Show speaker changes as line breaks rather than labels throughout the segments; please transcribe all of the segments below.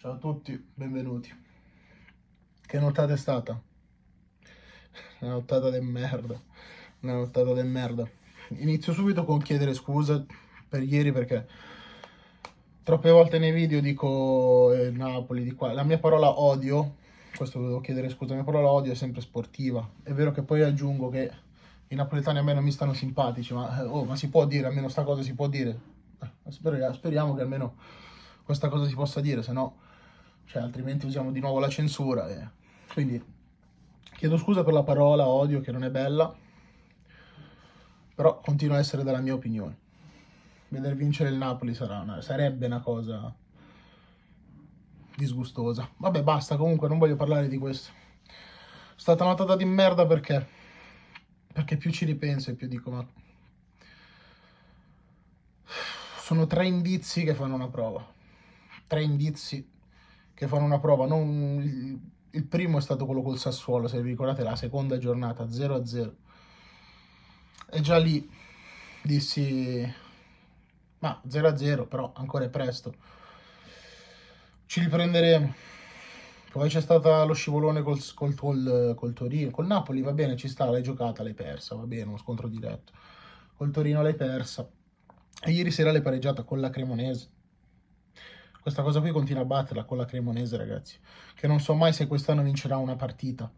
Ciao a tutti, benvenuti. Che nottata è stata? Una nottata del merda. Una nottata del merda. Inizio subito con chiedere scusa per ieri perché troppe volte nei video dico eh, Napoli di qua. La mia parola odio, questo devo chiedere scusa, la mia parola odio è sempre sportiva. È vero che poi aggiungo che i napoletani a me non mi stanno simpatici, ma, eh, oh, ma si può dire, almeno sta cosa si può dire. Eh, speriamo che almeno questa cosa si possa dire, se no cioè altrimenti usiamo di nuovo la censura. E... Eh. Quindi chiedo scusa per la parola odio che non è bella, però continua a essere della mia opinione. Veder vincere il Napoli una... sarebbe una cosa disgustosa. Vabbè, basta, comunque non voglio parlare di questo. È stata una data di merda perché? Perché più ci ripenso e più dico, ma... Sono tre indizi che fanno una prova. Tre indizi che fanno una prova. Non... Il primo è stato quello col Sassuolo, se vi ricordate, la seconda giornata 0-0. E già lì dissi, ma 0-0, però ancora è presto. Ci riprenderemo. Poi c'è stato lo scivolone col, col, col, col, Torino, col Napoli, va bene, ci sta, l'hai giocata, l'hai persa, va bene, uno scontro diretto. Col Torino l'hai persa. E ieri sera l'hai pareggiata con la Cremonese questa cosa qui continua a batterla con la Cremonese, ragazzi. Che non so mai se quest'anno vincerà una partita.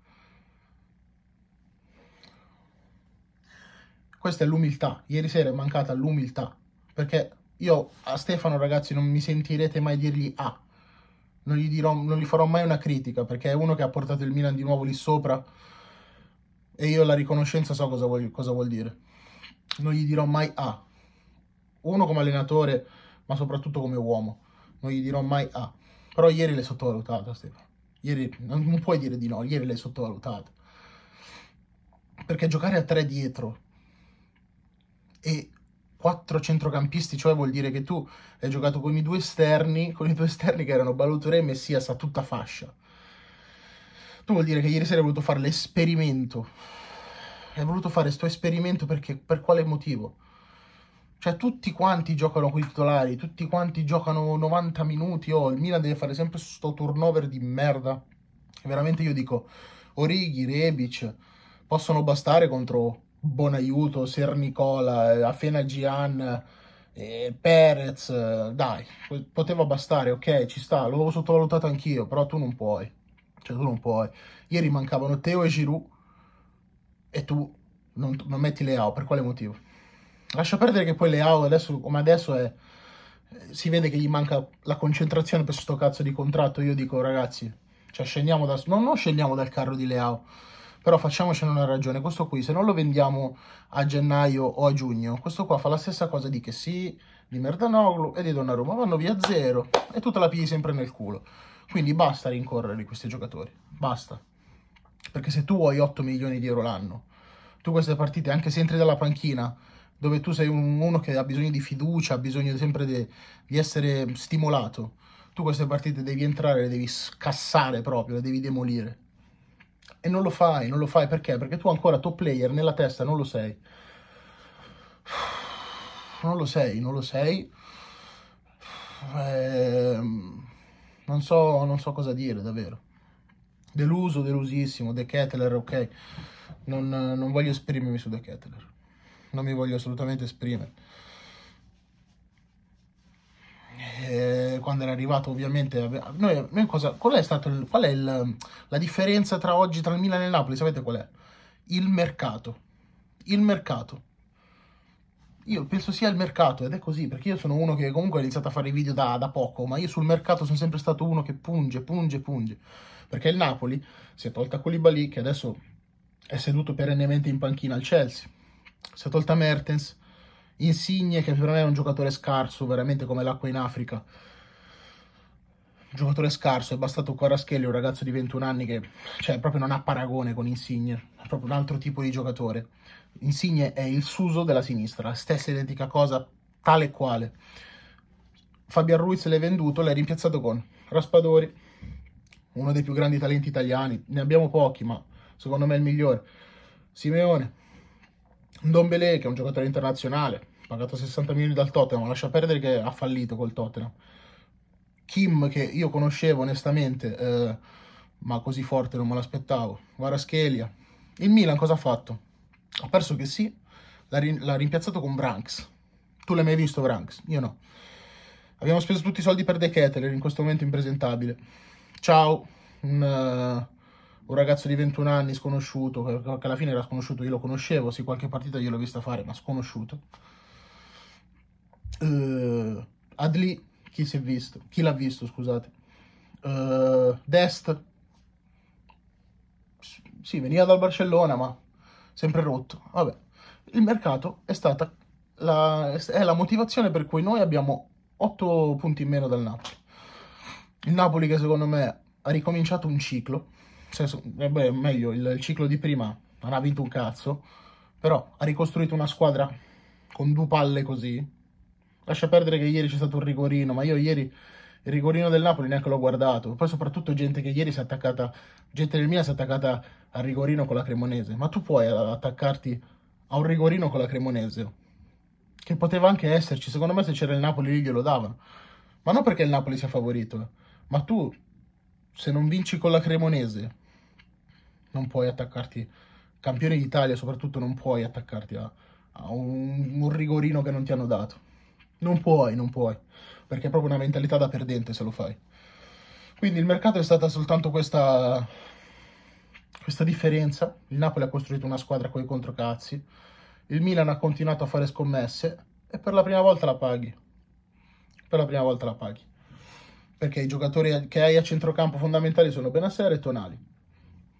Questa è l'umiltà. Ieri sera è mancata l'umiltà. Perché io a Stefano, ragazzi, non mi sentirete mai dirgli A. Ah. Non gli, non gli farò mai una critica, perché è uno che ha portato il Milan di nuovo lì sopra. E io la riconoscenza so cosa vuol, cosa vuol dire. Non gli dirò mai A. Ah. Uno come allenatore, ma soprattutto come uomo non gli dirò mai A. Ah. Però ieri l'hai sottovalutata, Stefano. Ieri non puoi dire di no, ieri l'hai sottovalutata. Perché giocare a tre dietro e quattro centrocampisti, cioè vuol dire che tu hai giocato con i due esterni, con i due esterni che erano Balotore e Messias a tutta fascia. Tu vuol dire che ieri sera hai voluto fare l'esperimento. Hai voluto fare questo esperimento perché per quale motivo? Cioè tutti quanti giocano con i titolari, tutti quanti giocano 90 minuti, oh, il Milan deve fare sempre questo turnover di merda. Veramente io dico, Orighi, Rebic possono bastare contro Bonaiuto, Ser Nicola, Afena Gian, eh, Perez, eh, dai, poteva bastare, ok, ci sta, l'avevo sottovalutato anch'io, però tu non puoi, cioè tu non puoi. Ieri mancavano Teo e Giroud e tu non, non metti Leao, per quale motivo? Lascia perdere che poi Leao adesso, come adesso è, si vede che gli manca la concentrazione per questo cazzo di contratto. Io dico, ragazzi, cioè scendiamo da, no, non scendiamo dal carro di Leao, però facciamocene una ragione. Questo qui, se non lo vendiamo a gennaio o a giugno, questo qua fa la stessa cosa di che sì, di Merdanoglu e di Donnarumma. Vanno via zero e tu te la pigli sempre nel culo. Quindi basta rincorrere questi giocatori, basta. Perché se tu vuoi 8 milioni di euro l'anno, tu queste partite, anche se entri dalla panchina dove tu sei uno che ha bisogno di fiducia, ha bisogno sempre de, di essere stimolato. Tu queste partite devi entrare, le devi scassare proprio, le devi demolire. E non lo fai, non lo fai perché? Perché tu ancora top player nella testa non lo sei. Non lo sei, non lo sei. Eh, non, so, non so cosa dire davvero. Deluso, delusissimo, The Kettler, ok. Non, non voglio esprimermi su The Kettler non mi voglio assolutamente esprimere. E eh, quando era arrivato ovviamente noi, noi cosa, qual è, stato qual è il, la differenza tra oggi tra il Milan e il Napoli sapete qual è? il mercato il mercato io penso sia il mercato ed è così perché io sono uno che comunque ha iniziato a fare i video da, da, poco ma io sul mercato sono sempre stato uno che punge punge punge perché il Napoli si è tolta Colibali che adesso è seduto perennemente in panchina al Chelsea si è tolta Mertens, Insigne che per me è un giocatore scarso, veramente come l'acqua in Africa. Un giocatore scarso, è bastato Quaraschelli, un ragazzo di 21 anni che cioè, proprio non ha paragone con Insigne, è proprio un altro tipo di giocatore. Insigne è il Suso della sinistra, la stessa identica cosa, tale e quale. Fabian Ruiz l'hai venduto, l'hai rimpiazzato con Raspadori, uno dei più grandi talenti italiani, ne abbiamo pochi ma secondo me è il migliore. Simeone, Dombele, che è un giocatore internazionale, pagato 60 milioni dal Tottenham, lascia perdere che ha fallito col Tottenham. Kim, che io conoscevo onestamente, eh, ma così forte non me l'aspettavo. Varaschelia. Il Milan cosa ha fatto? Ha perso che sì, l'ha, rin l'ha rimpiazzato con Branks. Tu l'hai mai visto Branks? Io no. Abbiamo speso tutti i soldi per De Ketteler, in questo momento impresentabile. Ciao. Un, uh un ragazzo di 21 anni sconosciuto, che alla fine era sconosciuto, io lo conoscevo, sì qualche partita gliel'ho vista fare, ma sconosciuto. Uh, Adli, chi si è visto? Chi l'ha visto, scusate. Uh, Dest, sì, veniva dal Barcellona, ma sempre rotto. Vabbè, il mercato è stata la, è la motivazione per cui noi abbiamo 8 punti in meno dal Napoli. Il Napoli che secondo me ha ricominciato un ciclo senso, beh, meglio, il, il, ciclo di prima non ha vinto un cazzo, però ha ricostruito una squadra con due palle così. Lascia perdere che ieri c'è stato un rigorino, ma io ieri il rigorino del Napoli neanche l'ho guardato. Poi soprattutto gente che ieri si è attaccata, gente del Milan si è attaccata al rigorino con la Cremonese. Ma tu puoi attaccarti a un rigorino con la Cremonese? Che poteva anche esserci, secondo me se c'era il Napoli lì glielo davano. Ma non perché il Napoli sia favorito, ma tu se non vinci con la Cremonese non puoi attaccarti, campione d'Italia soprattutto, non puoi attaccarti a, a un, un, rigorino che non ti hanno dato. Non puoi, non puoi, perché è proprio una mentalità da perdente se lo fai. Quindi il mercato è stata soltanto questa, questa differenza. Il Napoli ha costruito una squadra con i controcazzi, il Milan ha continuato a fare scommesse e per la prima volta la paghi. Per la prima volta la paghi. Perché i giocatori che hai a centrocampo fondamentali sono Benassera e Tonali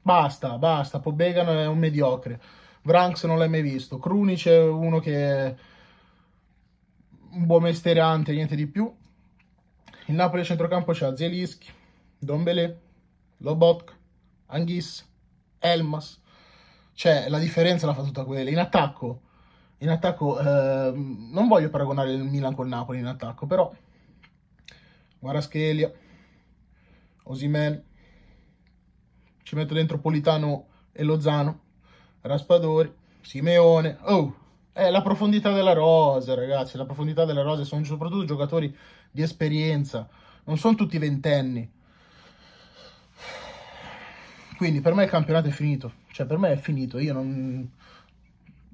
Basta, basta, Pobegan è un mediocre. Vranks non l'hai mai visto. Krunic è uno che è un buon mestierante, niente di più. Il Napoli a centrocampo c'ha Zielinski, Dombele, Lobotk, Anghis, Elmas. Cioè, la differenza la fa tutta quella. In attacco, in attacco eh, non voglio paragonare il Milan col Napoli in attacco, però Guaraschelia, Osimel, ci metto dentro Politano e Lozano, Raspadori, Simeone, oh, è eh, la profondità della rosa ragazzi, la profondità della rosa, sono soprattutto giocatori di esperienza, non sono tutti ventenni, quindi per me il campionato è finito, cioè per me è finito, io non...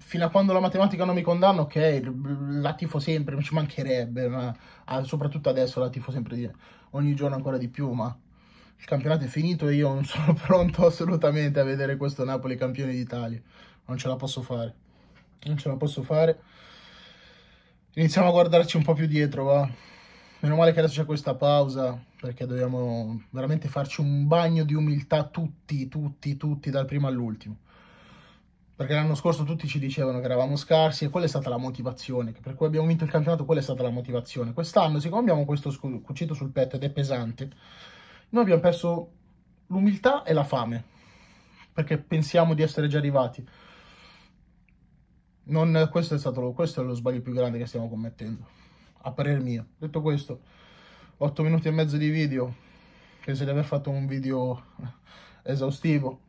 Fino a quando la matematica non mi condanna, ok, la tifo sempre, ci mancherebbe, ma ah, soprattutto adesso la tifo sempre di... ogni giorno ancora di più, ma il campionato è finito e io non sono pronto assolutamente a vedere questo Napoli campione d'Italia. Non ce la posso fare. Non ce la posso fare. Iniziamo a guardarci un po' più dietro, va. Meno male che adesso c'è questa pausa, perché dobbiamo veramente farci un bagno di umiltà tutti, tutti, tutti, dal primo all'ultimo. Perché l'anno scorso tutti ci dicevano che eravamo scarsi e quella è stata la motivazione, per cui abbiamo vinto il campionato, quella è stata la motivazione. Quest'anno, siccome abbiamo questo cucito sul petto ed è pesante, noi abbiamo perso l'umiltà e la fame, perché pensiamo di essere già arrivati. Non, questo, è stato, questo è lo sbaglio più grande che stiamo commettendo, a parer mio. Detto questo, 8 minuti e mezzo di video, penso di aver fatto un video esaustivo.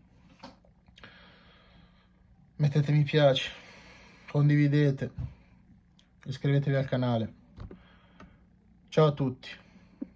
Mettete mi piace, condividete, iscrivetevi al canale. Ciao a tutti.